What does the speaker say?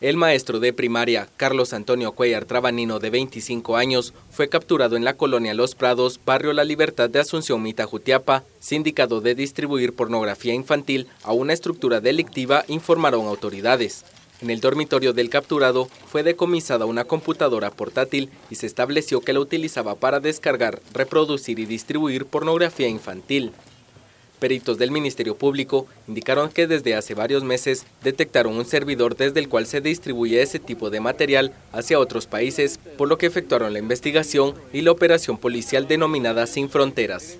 El maestro de primaria, Carlos Antonio Cuellar Trabanino, de 25 años, fue capturado en la colonia Los Prados, barrio La Libertad de Asunción Mitajutiapa, sindicado de distribuir pornografía infantil a una estructura delictiva, informaron autoridades. En el dormitorio del capturado fue decomisada una computadora portátil y se estableció que la utilizaba para descargar, reproducir y distribuir pornografía infantil. Peritos del Ministerio Público indicaron que desde hace varios meses detectaron un servidor desde el cual se distribuye ese tipo de material hacia otros países, por lo que efectuaron la investigación y la operación policial denominada Sin Fronteras.